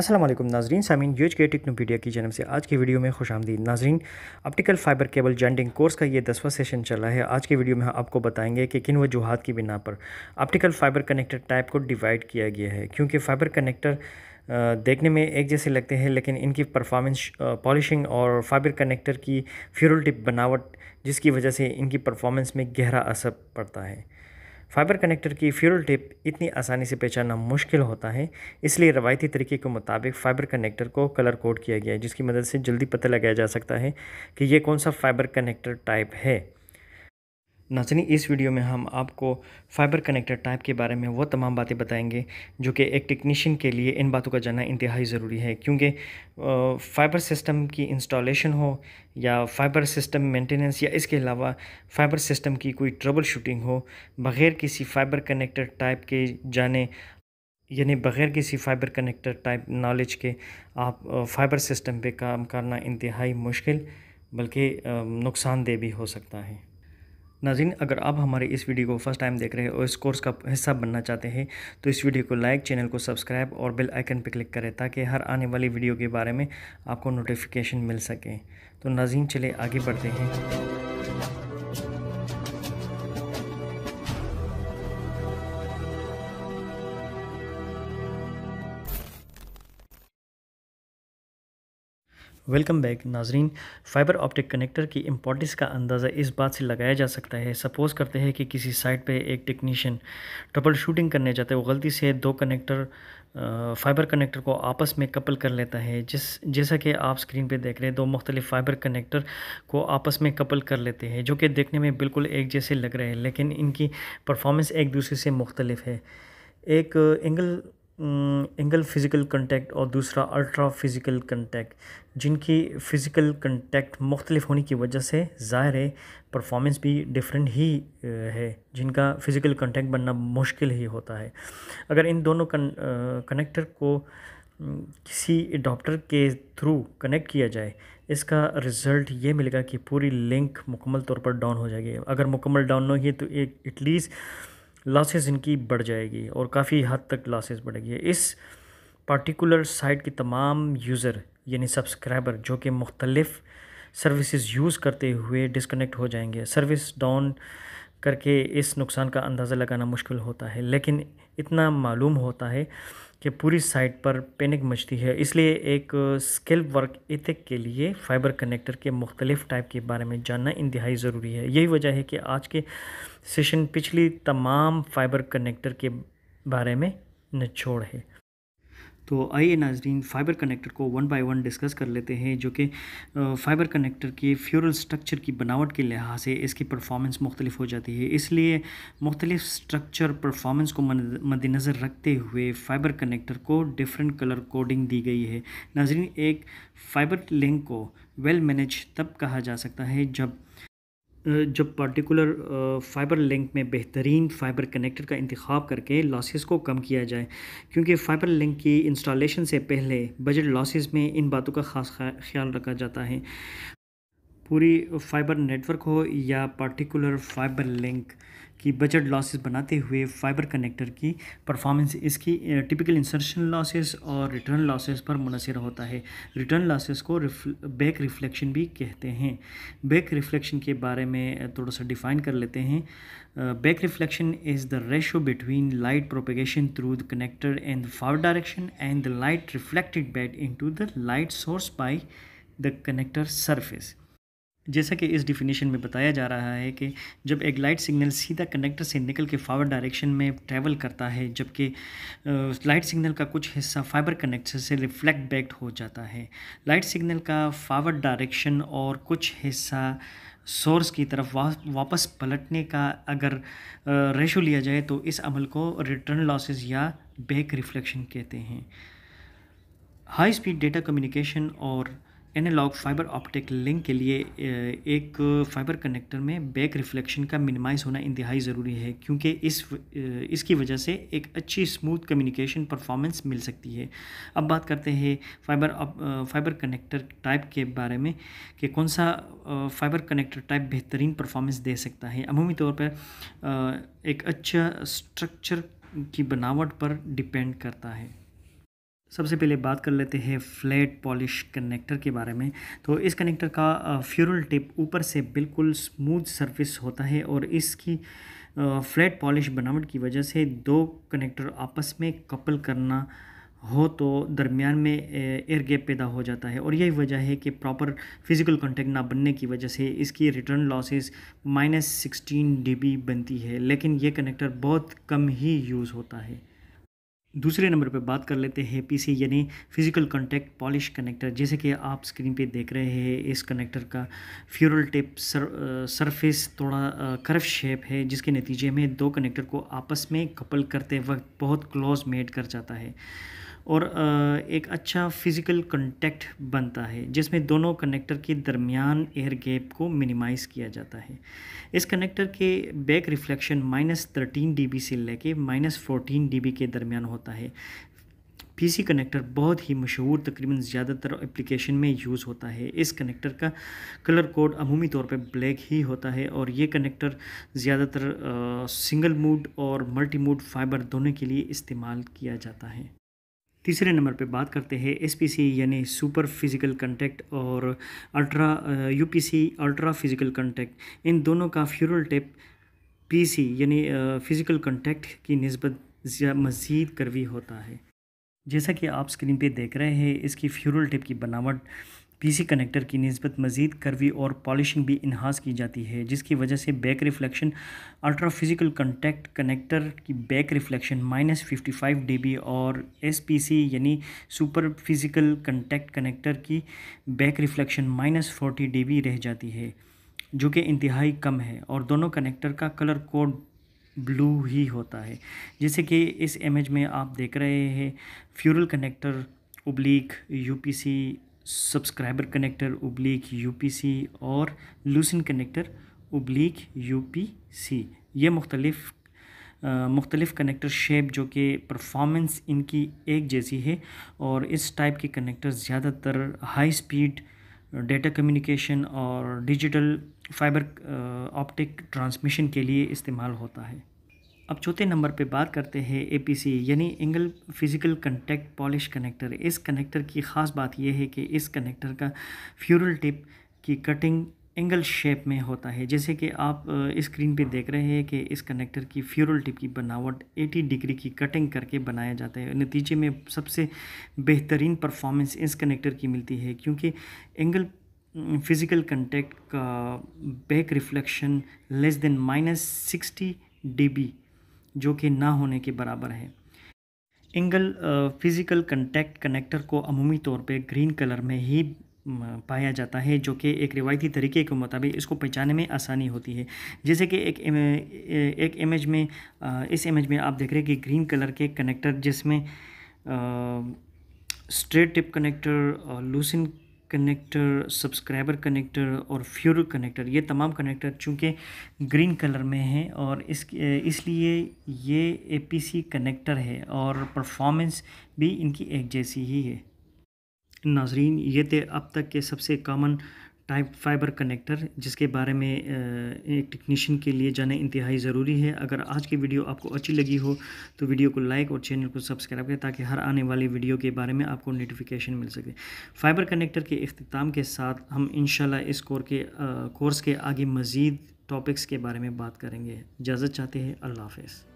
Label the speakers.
Speaker 1: असलम नाजरीन सामीन यूज के टेक्नोपीडिया की जन्म से आज की वीडियो में खुश आमदी नाजरीन ऑप्टिकल फाइबर केबल जेंडिंग कोर्स का ये दसवा सेशन चल रहा है आज की वीडियो में हम आपको बताएंगे कि किन वजूहत की बिना पर ऑप्टिकल फाइबर कनेक्टर टाइप को डिवाइड किया गया है क्योंकि फाइबर कनेक्टर देखने में एक जैसे लगते हैं लेकिन इनकी परफॉर्मेंस पॉलिशिंग और फाइबर कनेक्टर की फ्यूरल टिप बनावट जिसकी वजह से इनकी परफॉर्मेंस में गहरा असर पड़ता है फाइबर कनेक्टर की फ्यूल टिप इतनी आसानी से पहचानना मुश्किल होता है इसलिए रवायती तरीके के मुताबिक फाइबर कनेक्टर को कलर कोड किया गया है जिसकी मदद से जल्दी पता लगाया जा सकता है कि ये कौन सा फाइबर कनेक्टर टाइप है नाचनी इस वीडियो में हम आपको फाइबर कनेक्टर टाइप के बारे में वो तमाम बातें बताएंगे जो कि एक टेक्नीशियन के लिए इन बातों का जानना इंतहाई ज़रूरी है क्योंकि फ़ाइबर सिस्टम की इंस्टॉलेशन हो या फ़ाइबर सिस्टम मेंटेनेंस या इसके अलावा फ़ाइबर सिस्टम की कोई ट्रबल शूटिंग हो बग़ैर किसी फ़ाइबर कनेक्टर टाइप के जाने यानी बग़ैर किसी फ़ाइबर कनेक्टर टाइप नॉलेज के आप फ़ाइबर सिस्टम पर काम करना इंतहाई मुश्किल बल्कि नुकसानदेह भी हो सकता है नाजिन अगर आप हमारे इस वीडियो को फर्स्ट टाइम देख रहे हैं और इस कोर्स का हिस्सा बनना चाहते हैं तो इस वीडियो को लाइक चैनल को सब्सक्राइब और बेल आइकन पर क्लिक करें ताकि हर आने वाली वीडियो के बारे में आपको नोटिफिकेशन मिल सके तो नाजिन चले आगे बढ़ते हैं वेलकम बैक नाजरीन फ़ाइबर ऑप्टिक कनेक्टर की इम्पोर्टेंस का अंदाज़ा इस बात से लगाया जा सकता है सपोज़ करते हैं कि किसी साइट पे एक टेक्नीशियन ट्रबल शूटिंग करने जाता है वो गलती से दो कनेक्टर फ़ाइबर कनेक्टर को आपस में कपल कर लेता है जिस जैसा कि आप स्क्रीन पे देख रहे हैं दो मुख्तलिफ फ़ाइबर कनेक्टर को आपस में कपल कर लेते हैं जो कि देखने में बिल्कुल एक जैसे लग रहे हैं लेकिन इनकी परफॉर्मेंस एक दूसरे से मुख्तलिफ है एक एंगल एंगल फिज़िकल कंटेक्ट और दूसरा अल्ट्रा फिज़िकल कंटेक्ट जिनकी फ़िज़िकल कंटेक्ट मुख्तलिफ होने की वजह से ज़ाहिर है परफॉर्मेंस भी डिफरेंट ही है जिनका फ़िज़िकल कंटेक्ट बनना मुश्किल ही होता है अगर इन दोनों कनेक्टर को किसी एडाप्टर के थ्रू कनेक्ट किया जाए इसका रिज़ल्ट ये मिलेगा कि पूरी लिंक मुकम्मल तौर पर डाउन हो जाएगी अगर मुकम्मल डाउन नहीं है तो एक एटलीस्ट लासेस इनकी बढ़ जाएगी और काफ़ी हद तक लासेस बढ़ेगी इस पार्टिकुलर साइट की तमाम यूज़र यानी सब्सक्राइबर जो कि मुख्तलफ़ सर्विसेज यूज़ करते हुए डिसकनेक्ट हो जाएंगे सर्विस डाउन करके इस नुकसान का अंदाज़ा लगाना मुश्किल होता है लेकिन इतना मालूम होता है कि पूरी साइट पर पैनिक मचती है इसलिए एक स्किल वर्क इथिक के लिए फाइबर कनेक्टर के मुख्तलिफ़ टाइप के बारे में जानना इंतहाई ज़रूरी है यही वजह है कि आज के सेशन पिछली तमाम फाइबर कनेक्टर के बारे में छोड़ है तो आइए नाजरीन फ़ाइबर कनेक्टर को वन बाय वन डिस्कस कर लेते हैं जो कि फ़ाइबर कनेक्टर के फ्यूरल स्ट्रक्चर की बनावट के लिहाज से इसकी परफॉर्मेंस मुख्तलिफ हो जाती है इसलिए मुख्तलिफ स्ट्रक्चर परफॉर्मेंस को मद्दनज़र रखते हुए फ़ाइबर कनेक्टर को डिफरेंट कलर कोडिंग दी गई है नाजरीन एक फ़ाइबर लिंक को वेल मैनेज तब कहा जा सकता है जब जब पार्टिकुलर फ़ाइबर लिंक में बेहतरीन फ़ाइबर कनेक्टर का इंतखब करके लॉसेस को कम किया जाए क्योंकि फ़ाइबर लिंक की इंस्टॉलेशन से पहले बजट लॉसेस में इन बातों का खास ख्याल रखा जाता है पूरी फ़ाइबर नेटवर्क हो या पार्टिकुलर फ़ाइबर लिंक की बजट लॉसेस बनाते हुए फाइबर कनेक्टर की परफॉर्मेंस इसकी टिपिकल इंसर्शन लॉसेस और रिटर्न लॉसेस पर मुनसर होता है रिटर्न लॉसेस को बैक रिफ्लेक्शन भी कहते हैं बैक रिफ्लेक्शन के बारे में थोड़ा सा डिफाइन कर लेते हैं back reflection is the ratio between light propagation through the connector and for direction and the light reflected back in the light source by the connector surface जैसा कि इस डिफिनेशन में बताया जा रहा है कि जब एक लाइट सिग्नल सीधा कनेक्टर से निकल के फावर डायरेक्शन में ट्रैवल करता है जबकि लाइट सिग्नल का कुछ हिस्सा फाइबर कनेक्टर से रिफ्लेक्ट बैक हो जाता है लाइट सिग्नल का फावर डायरेक्शन और कुछ हिस्सा सोर्स की तरफ वा, वापस पलटने का अगर रेशो लिया जाए तो इस अमल को रिटर्न लॉसेस या बैक रिफ्लेक्शन कहते हैं हाई स्पीड डेटा कम्युनिकेशन और एनालॉग फाइबर ऑप्टिक लिंक के लिए एक फाइबर कनेक्टर में बैक रिफ्लेक्शन का मिनिमाइज होना इंतहाई ज़रूरी है क्योंकि इस इसकी वजह से एक अच्छी स्मूथ कम्युनिकेशन परफॉर्मेंस मिल सकती है अब बात करते हैं फाइबर फाइबर कनेक्टर टाइप के बारे में कि कौन सा फाइबर कनेक्टर टाइप बेहतरीन परफॉर्मेंस दे सकता है अमूमी तौर पर एक अच्छा स्ट्रक्चर की बनावट पर डिपेंड करता है सबसे पहले बात कर लेते हैं फ्लैट पॉलिश कनेक्टर के बारे में तो इस कनेक्टर का फ्यूरल टिप ऊपर से बिल्कुल स्मूथ सरफेस होता है और इसकी फ्लैट पॉलिश बनावट की वजह से दो कनेक्टर आपस में कपल करना हो तो दरमियान में एयर गैप पैदा हो जाता है और यही वजह है कि प्रॉपर फिज़िकल कांटेक्ट ना बनने की वजह से इसकी return losses minus sixteen D बनती है लेकिन ये कनेक्टर बहुत कम ही यूज़ होता है दूसरे नंबर पर बात कर लेते हैं पीसी यानी फिजिकल कॉन्टैक्ट पॉलिश कनेक्टर जैसे कि आप स्क्रीन पे देख रहे हैं इस कनेक्टर का फ्यूरल टिप सर, सरफेस थोड़ा कर्व शेप है जिसके नतीजे में दो कनेक्टर को आपस में कपल करते वक्त बहुत क्लोज मेड कर जाता है और एक अच्छा फ़िज़िकल कंटेक्ट बनता है जिसमें दोनों कनेक्टर के दरमियान एयर गैप को मिनिमाइज़ किया जाता है इस कनेक्टर के back reflection minus thirteen D से लेके माइनस फोर्टीन डी के दरमियान होता है पीसी कनेक्टर बहुत ही मशहूर तकरीबन ज़्यादातर एप्लीकेशन में यूज़ होता है इस कनेक्टर का कलर कोड अमूमी तौर पे ब्लैक ही होता है और ये कनेक्टर ज़्यादातर सिंगल मूड और मल्टी मूड फाइबर दोनों के लिए इस्तेमाल किया जाता है तीसरे नंबर पे बात करते हैं एसपीसी यानी सुपर फिज़िकल कंटेक्ट और ultra UPC ultra physical contact इन दोनों का फ्यूरल टेप पीसी यानी फ़िज़िकल uh, कंटेक्ट की नस्बत मज़ीद करवी होता है जैसा कि आप स्क्रीन पे देख रहे हैं इसकी फ्यूरल टिप की बनावट पीसी कनेक्टर की नस्बत मज़ीद करवी और पॉलिशिंग भी इन्हास की जाती है जिसकी वजह से back reflection ultra physical contact connector की back reflection minus fifty five D B और एस पी सी यानी सुपर फिज़िकल कंटेक्ट कनेक्टर की back reflection minus forty D B रह जाती है जो कि इंतहाई कम है और दोनों कनेक्टर का कलर कोड ब्लू ही होता है जैसे कि इस इमेज में आप देख रहे हैं ferrule connector oblique UPC subscriber connector oblique UPC और लूसिन कनेक्टर उब्लिक यूपीसी ये मुख्तलिफ मुख्तलिफ कनेक्टर शेप जो कि परफॉर्मेंस इनकी एक जैसी है और इस टाइप के कनेक्टर ज़्यादातर हाई स्पीड डेटा कम्युनिकेशन और डिजिटल फाइबर ऑप्टिक ट्रांसमिशन के लिए इस्तेमाल होता है अब चौथे नंबर पे बात करते हैं एपीसी यानी angle physical contact polish connector इस कनेक्टर की ख़ास बात यह है कि इस कनेक्टर का फ्यूरल टिप की कटिंग एंगल शेप में होता है जैसे कि आप स्क्रीन पे देख रहे हैं कि इस कनेक्टर की फ्यूरल टिप की बनावट 80 डिग्री की कटिंग करके बनाया जाता है नतीजे में सबसे बेहतरीन परफॉर्मेंस इस कनेक्टर की मिलती है क्योंकि एंगल फिज़िकल कंटेक्ट का back reflection less than minus sixty D जो कि ना होने के बराबर है एंगल फिज़िकल कंटैक्ट कनेक्टर को अमूमी तौर पे ग्रीन कलर में ही पाया जाता है जो कि एक रिवायती तरीके के मुताबिक इसको पहचाने में आसानी होती है जैसे कि एक इमे, एक इमेज में इस इमेज में आप देख रहे हैं कि ग्रीन कलर के कनेक्टर जिसमें straight tip connector Lucent connector subscriber connector और फ्यूर कनेक्टर ये तमाम कनेक्टर चूँकि ग्रीन कलर में हैं और इस इसलिए ये एपीसी कनेक्टर है और परफॉर्मेंस भी इनकी एक जैसी ही है नाजरीन ये थे अब तक के सबसे कॉमन टाइप फाइबर कनेक्टर जिसके बारे में एक टेक्नीशियन के लिए जाना इंतहाई ज़रूरी है अगर आज की वीडियो आपको अच्छी लगी हो तो वीडियो को लाइक और चैनल को सब्सक्राइब करें ताकि हर आने वाली वीडियो के बारे में आपको नोटिफिकेशन मिल सके फाइबर कनेक्टर के अख्ताम के साथ हम इन इस कोर के कोर्स के आगे मज़ीद टॉपिक्स के बारे में बात करेंगे इजाज़त चाहते हैं अल्लाह हाफ